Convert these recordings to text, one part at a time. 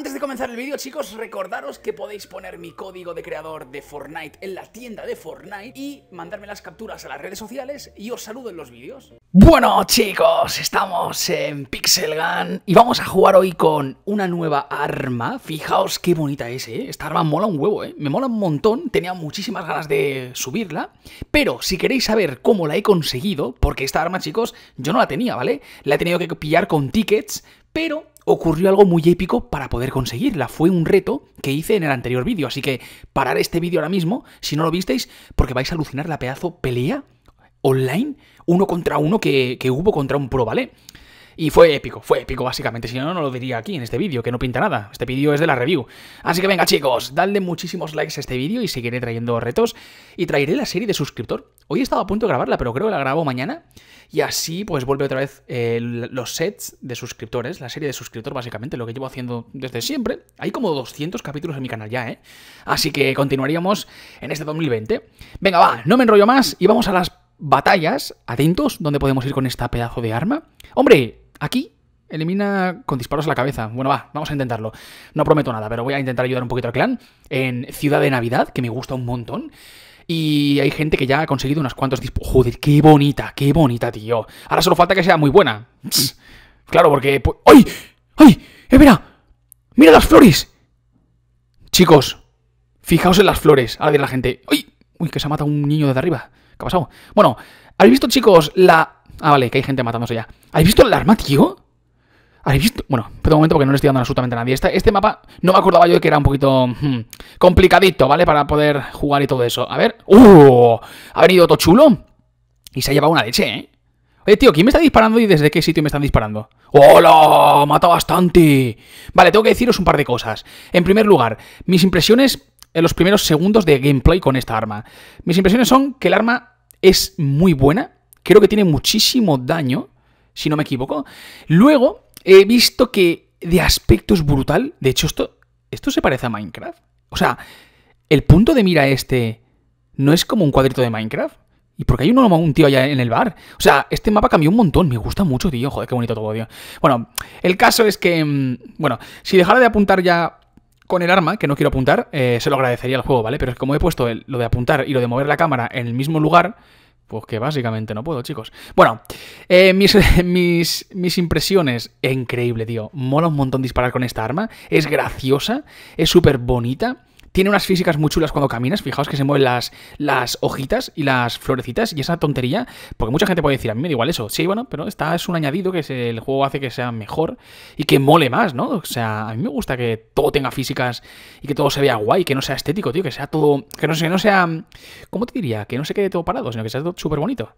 Antes de comenzar el vídeo, chicos, recordaros que podéis poner mi código de creador de Fortnite en la tienda de Fortnite y mandarme las capturas a las redes sociales y os saludo en los vídeos. Bueno, chicos, estamos en Pixel Gun y vamos a jugar hoy con una nueva arma. Fijaos qué bonita es, ¿eh? Esta arma mola un huevo, ¿eh? Me mola un montón, tenía muchísimas ganas de subirla, pero si queréis saber cómo la he conseguido, porque esta arma, chicos, yo no la tenía, ¿vale? La he tenido que pillar con tickets, pero ocurrió algo muy épico para poder conseguirla. Fue un reto que hice en el anterior vídeo, así que parar este vídeo ahora mismo, si no lo visteis, porque vais a alucinar la pedazo pelea online, uno contra uno que, que hubo contra un pro, ¿vale? Y fue épico, fue épico básicamente, si no, no lo diría aquí en este vídeo, que no pinta nada. Este vídeo es de la review. Así que venga chicos, dadle muchísimos likes a este vídeo y seguiré trayendo retos. Y traeré la serie de suscriptor. Hoy estaba a punto de grabarla, pero creo que la grabo mañana. Y así pues vuelve otra vez eh, los sets de suscriptores, la serie de suscriptor básicamente, lo que llevo haciendo desde siempre. Hay como 200 capítulos en mi canal ya, ¿eh? Así que continuaríamos en este 2020. Venga, va, no me enrollo más y vamos a las batallas, atentos, dónde podemos ir con esta pedazo de arma. Hombre, Aquí Elimina con disparos a la cabeza. Bueno, va, vamos a intentarlo. No prometo nada, pero voy a intentar ayudar un poquito al clan en Ciudad de Navidad, que me gusta un montón. Y hay gente que ya ha conseguido unos cuantos disparos. Joder, qué bonita, qué bonita, tío. Ahora solo falta que sea muy buena. Claro, porque... ¡Ay! ¡Ay! ¡Eh, mira! ¡Mira las flores! Chicos, fijaos en las flores. Ahora dirá la gente... ¡Ay! Uy, que se ha matado un niño desde arriba. ¿Qué ha pasado? Bueno, ¿habéis visto, chicos, la Ah, vale, que hay gente matándose ya. ¿Habéis visto el arma, tío? ¿Habéis visto? Bueno, espera un momento porque no le estoy dando absolutamente a nadie. Este, mapa no me acordaba yo de que era un poquito hmm, complicadito, ¿vale? Para poder jugar y todo eso. A ver. ¡Uh! Ha venido todo chulo. Y se ha llevado una leche, ¿eh? Oye, tío, ¿quién me está disparando y desde qué sitio me están disparando? ¡Hola! ¡Mata bastante! Vale, tengo que deciros un par de cosas. En primer lugar, mis impresiones en los primeros segundos de gameplay con esta arma. Mis impresiones son que el arma es muy buena, Creo que tiene muchísimo daño, si no me equivoco. Luego he visto que de aspecto es brutal. De hecho, esto, esto se parece a Minecraft. O sea, el punto de mira este no es como un cuadrito de Minecraft. Y porque hay un tío allá en el bar. O sea, este mapa cambió un montón. Me gusta mucho, tío. Joder, qué bonito todo, tío. Bueno, el caso es que. Mm, bueno, si dejara de apuntar ya con el arma, que no quiero apuntar, eh, se lo agradecería al juego, ¿vale? Pero es como he puesto lo de apuntar y lo de mover la cámara en el mismo lugar, pues que básicamente no puedo, chicos. Bueno, eh, mis, mis, mis, impresiones. Increíble, tío. Mola un montón disparar con esta arma. Es graciosa. Es súper bonita. Tiene unas físicas muy chulas cuando caminas. Fijaos que se mueven las, hojitas y las florecitas y esa tontería. Porque mucha gente puede decir, a mí me da igual eso. Sí, bueno, pero esta es un añadido que el juego hace que sea mejor y que mole más, ¿no? O sea, a mí me gusta que todo tenga físicas y que todo se vea guay, que no sea estético, tío, que sea todo. Que no, que no sea. ¿Cómo te diría? Que no se quede todo parado, sino que sea todo súper bonito.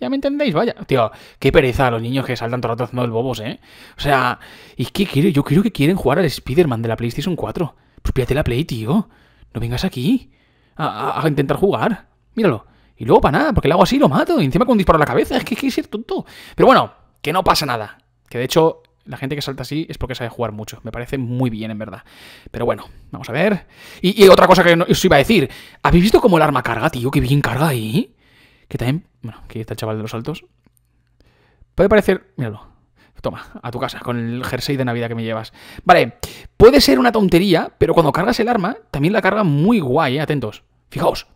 Ya me entendéis, vaya. Tío, qué pereza a los niños que saltan todo el rato haciendo el bobos, ¿eh? O sea, ¿y qué quiero? Yo creo que quieren jugar al Spider-Man de la PlayStation 4. Pues la Play, tío. No vengas aquí a, intentar jugar. Míralo. Y luego para nada, porque le hago así y lo mato. Y encima con un disparo a la cabeza. Es que es que ser tonto. Pero bueno, que no pasa nada. Que de hecho, la gente que salta así es porque sabe jugar mucho. Me parece muy bien, en verdad. Pero bueno, vamos a ver. Y, otra cosa que os iba a decir. ¿Habéis visto cómo el arma carga, tío? Que bien carga ahí. Que también... Bueno, aquí está el chaval de los saltos. Puede parecer... Míralo. Toma, a tu casa, con el jersey de Navidad que me llevas. Vale, puede ser una tontería, pero cuando cargas el arma, también la carga muy guay, ¿eh? Atentos. Fijaos.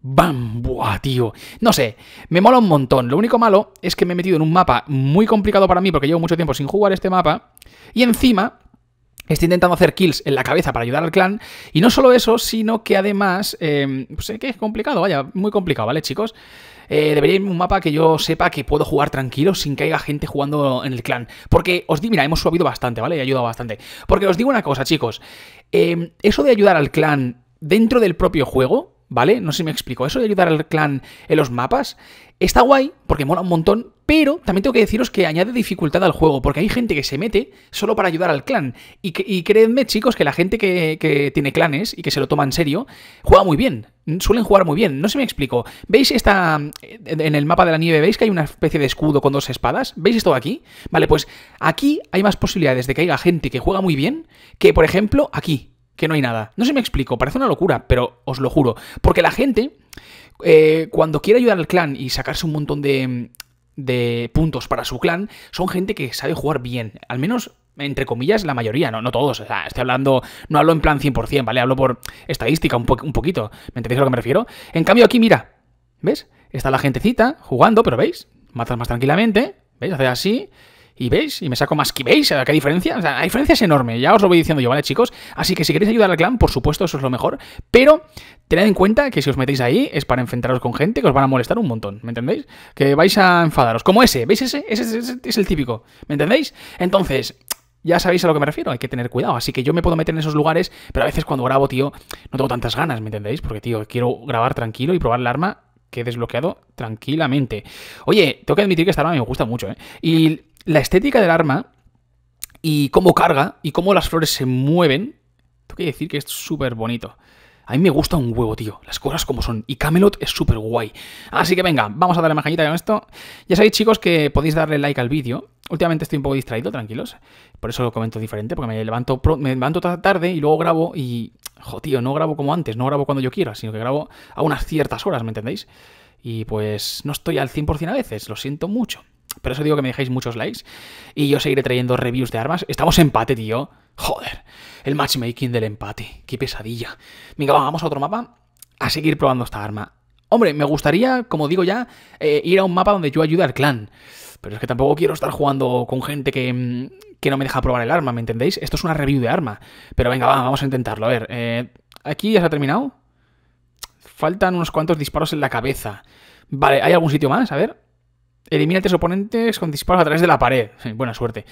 ¡Bam! ¡Buah, tío! No sé, me mola un montón. Lo único malo es que me he metido en un mapa muy complicado para mí porque llevo mucho tiempo sin jugar este mapa. Y encima está intentando hacer kills en la cabeza para ayudar al clan. Y no solo eso, sino que además, em, pues sé que es complicado, vaya, muy complicado, ¿vale, chicos? Eh, debería un mapa que yo sepa que puedo jugar tranquilo sin que haya gente jugando en el clan. Porque os digo, mira, hemos subido bastante, ¿vale? ha ayudado bastante. Porque os digo una cosa, chicos. Em, eso de ayudar al clan dentro del propio juego ¿vale? No sé si me explico. Eso de ayudar al clan en los mapas está guay porque mola un montón, pero también tengo que deciros que añade dificultad al juego porque hay gente que se mete solo para ayudar al clan. Y, creedme, chicos, que la gente que, que, tiene clanes y que se lo toma en serio juega muy bien. Suelen jugar muy bien, no se me explico. ¿Veis esta. En el mapa de la nieve, ¿veis que hay una especie de escudo con dos espadas? ¿Veis esto de aquí? Vale, pues aquí hay más posibilidades de que haya gente que juega muy bien que, por ejemplo, aquí que no hay nada. No se me explico, parece una locura, pero os lo juro. Porque la gente, eh, cuando quiere ayudar al clan y sacarse un montón de, puntos para su clan, son gente que sabe jugar bien. Al menos entre comillas, la mayoría, no, no todos. O sea, estoy hablando, no hablo en plan 100%, ¿vale? Hablo por estadística un, un poquito. ¿Me entendéis a lo que me refiero? En cambio, aquí, mira, ¿ves? Está la gentecita jugando, pero ¿veis? Matas más tranquilamente, ¿veis? Haces así y veis, y me saco más que veis ¿Qué diferencia? O sea, la diferencia es enorme. Ya os lo voy diciendo yo, ¿vale, chicos? Así que si queréis ayudar al clan, por supuesto, eso es lo mejor. Pero tened en cuenta que si os metéis ahí es para enfrentaros con gente que os van a molestar un montón. ¿Me entendéis? Que vais a enfadaros. Como ese, ¿veis ese? Ese, es el típico. ¿Me entendéis? Entonces, ya sabéis a lo que me refiero, hay que tener cuidado. Así que yo me puedo meter en esos lugares, pero a veces cuando grabo, tío, no tengo tantas ganas, ¿me entendéis? Porque, tío, quiero grabar tranquilo y probar el arma que he desbloqueado tranquilamente. Oye, tengo que admitir que esta arma me gusta mucho, ¿eh? Y la estética del arma y cómo carga y cómo las flores se mueven, tengo que decir que es súper bonito. A mí me gusta un huevo, tío. Las cosas como son. Y Camelot es súper guay. Así que venga, vamos a darle majañita a con esto. Ya sabéis, chicos, que podéis darle like al vídeo. Últimamente estoy un poco distraído, tranquilos. Por eso lo comento diferente, porque me levanto, me levanto tarde y luego grabo y... Joder, tío, no grabo como antes, no grabo cuando yo quiera, sino que grabo a unas ciertas horas, ¿me entendéis? Y pues no estoy al 100% a veces, lo siento mucho pero eso digo que me dejéis muchos likes y yo seguiré trayendo reviews de armas. Estamos empate, tío. Joder, el matchmaking del empate. Qué pesadilla. Venga, vamos a otro mapa a seguir probando esta arma. Hombre, me gustaría, como digo ya, eh, ir a un mapa donde yo ayude al clan. Pero es que tampoco quiero estar jugando con gente que, mm, que, no me deja probar el arma, ¿me entendéis? Esto es una review de arma. Pero venga, vamos a intentarlo. A ver, eh, aquí ya se ha terminado. Faltan unos cuantos disparos en la cabeza. Vale, ¿hay algún sitio más? A ver. Elimina a tres oponentes con disparos a través de la pared. buena suerte.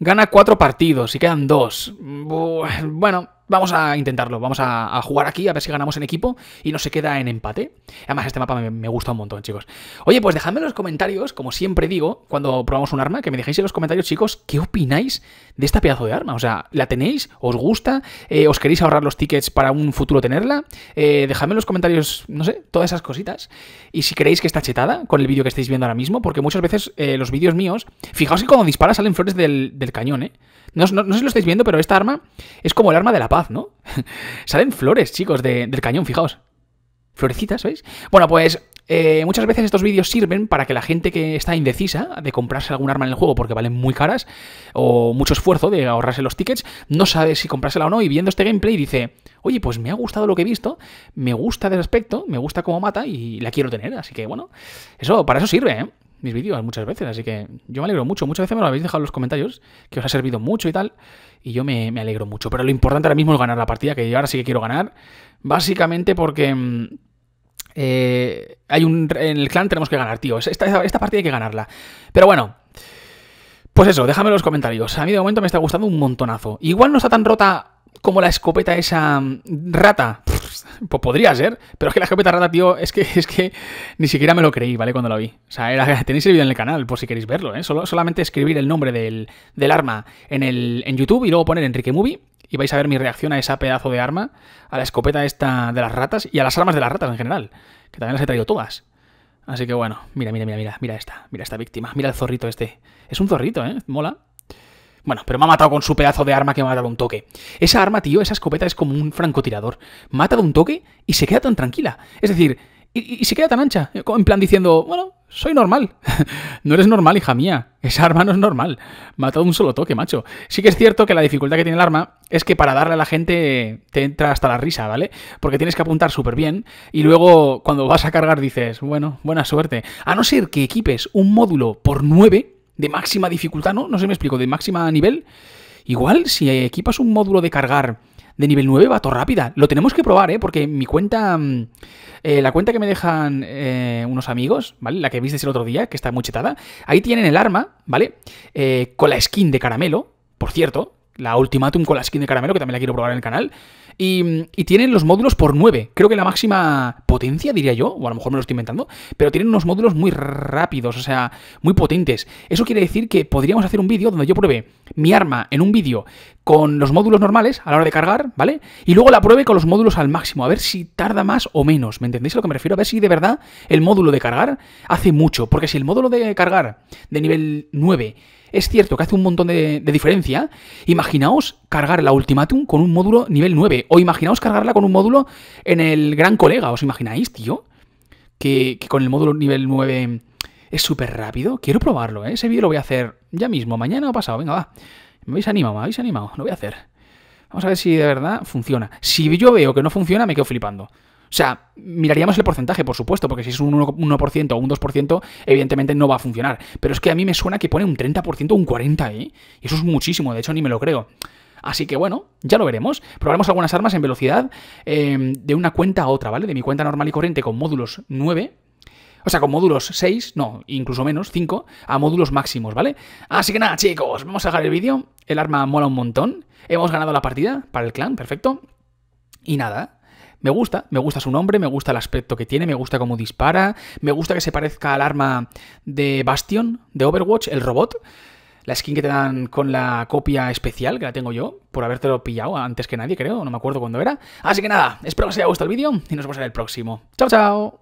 Gana cuatro partidos y quedan dos. Bueno, vamos a intentarlo, vamos a, jugar aquí, a ver si ganamos en equipo y no se queda en empate. Además, este mapa me, gusta un montón, chicos. Oye, pues dejadme en los comentarios, como siempre digo, cuando probamos un arma, que me dejéis en los comentarios, chicos, qué opináis de esta pedazo de arma. O sea, ¿la tenéis? ¿Os gusta? Eh, ¿Os queréis ahorrar los tickets para un futuro tenerla? Eh, dejadme en los comentarios, no sé, todas esas cositas. Y si creéis que está chetada con el vídeo que estáis viendo ahora mismo, porque muchas veces eh, los vídeos míos, fijaos que cuando dispara salen flores del, cañón, ¿eh? No, no sé si lo estáis viendo, pero esta arma es como el arma de la paz. ¿no? Salen flores, chicos, del cañón, fijaos. Florecitas, ¿veis? Bueno, pues eh, muchas veces estos vídeos sirven para que la gente que está indecisa de comprarse algún arma en el juego porque valen muy caras o mucho esfuerzo de ahorrarse los tickets, no sabe si comprársela o no y viendo este gameplay dice, oye, pues me ha gustado lo que he visto, me gusta del aspecto, me gusta cómo mata y la quiero tener. Así que bueno, eso para eso sirve, ¿eh? Mis vídeos muchas veces, así que yo me alegro mucho. Muchas veces me lo habéis dejado en los comentarios, que os ha servido mucho y tal y yo me, alegro mucho. Pero lo importante ahora mismo es ganar la partida, que yo ahora sí que quiero ganar. Básicamente porque... Mm, eh, hay un, en el clan tenemos que ganar, tío. Esta, esta, esta partida hay que ganarla. Pero bueno, pues eso, déjame en los comentarios. A mí de momento me está gustando un montonazo. Igual no está tan rota como la escopeta esa mm, rata. Pues, pues, podría ser, pero es que la escopeta rata, tío, es que, es que ni siquiera me lo creí, ¿vale? Cuando la vi. O sea, tenéis el vídeo en el canal, por si queréis verlo, ¿eh? solamente escribir el nombre del, arma en, el, en YouTube y luego poner Enrique Movie y vais a ver mi reacción a esa pedazo de arma, a la escopeta esta de las ratas y a las armas de las ratas en general, que también las he traído todas. Así que bueno, mira, mira, mira, mira, mira esta, mira esta víctima, mira el zorrito este. Es un zorrito, ¿eh? Mola. Bueno, pero me ha matado con su pedazo de arma que me ha dado un toque. Esa arma, tío, esa escopeta es como un francotirador. Mata de un toque y se queda tan tranquila. Es decir, y, se queda tan ancha. En plan diciendo, bueno, soy normal. no eres normal, hija mía. Esa arma no es normal. Mata de un solo toque, macho. Sí que es cierto que la dificultad que tiene el arma es que para darle a la gente te entra hasta la risa, ¿vale? Porque tienes que apuntar súper bien y luego cuando vas a cargar dices, bueno, buena suerte. A no ser que equipes un módulo por 9, de máxima dificultad, ¿no? No sé, me explico, de máxima nivel. Igual, si equipas un módulo de cargar de nivel 9, va todo rápida. Lo tenemos que probar, ¿eh? Porque mi cuenta, mm, eh, la cuenta que me dejan eh, unos amigos, ¿vale? La que viste el otro día, que está muy chetada, ahí tienen el arma, ¿vale? Eh, con la skin de caramelo, por cierto, la Ultimatum con la skin de caramelo, que también la quiero probar en el canal. Y, tienen los módulos por 9. Creo que la máxima potencia, diría yo, o a lo mejor me lo estoy inventando, pero tienen unos módulos muy rápidos, o sea, muy potentes. Eso quiere decir que podríamos hacer un vídeo donde yo pruebe mi arma en un vídeo con los módulos normales a la hora de cargar, ¿vale? Y luego la pruebe con los módulos al máximo, a ver si tarda más o menos, ¿me entendéis a lo que me refiero? A ver si de verdad el módulo de cargar hace mucho, porque si el módulo de cargar de nivel 9 es cierto que hace un montón de, diferencia. Imaginaos cargar la Ultimatum con un módulo nivel 9. O imaginaos cargarla con un módulo en el Gran Colega. ¿Os imagináis, tío? Que, que con el módulo nivel 9 es súper rápido. Quiero probarlo, ¿eh? Ese vídeo lo voy a hacer ya mismo, mañana o pasado. Venga, va. Me habéis animado, me habéis animado. Lo voy a hacer. Vamos a ver si de verdad funciona. Si yo veo que no funciona, me quedo flipando. O sea, miraríamos el porcentaje, por supuesto, porque si es un 1%, o un 2%, evidentemente no va a funcionar. Pero es que a mí me suena que pone un 30% o un 40%, ¿eh? Y eso es muchísimo, de hecho ni me lo creo. Así que bueno, ya lo veremos. Probaremos algunas armas en velocidad em, de una cuenta a otra, ¿vale? De mi cuenta normal y corriente con módulos 9, o sea, con módulos 6, no, incluso menos, 5, a módulos máximos, ¿vale? Así que nada, chicos, vamos a dejar el vídeo. El arma mola un montón. Hemos ganado la partida para el clan, perfecto. Y nada, me gusta, me gusta su nombre, me gusta el aspecto que tiene, me gusta cómo dispara, me gusta que se parezca al arma de Bastion, de Overwatch, el robot. La skin que te dan con la copia especial, que la tengo yo, por habértelo pillado antes que nadie, creo, no me acuerdo cuándo era. Así que nada, espero que os haya gustado el vídeo y nos vemos en el próximo. ¡Chao, chao!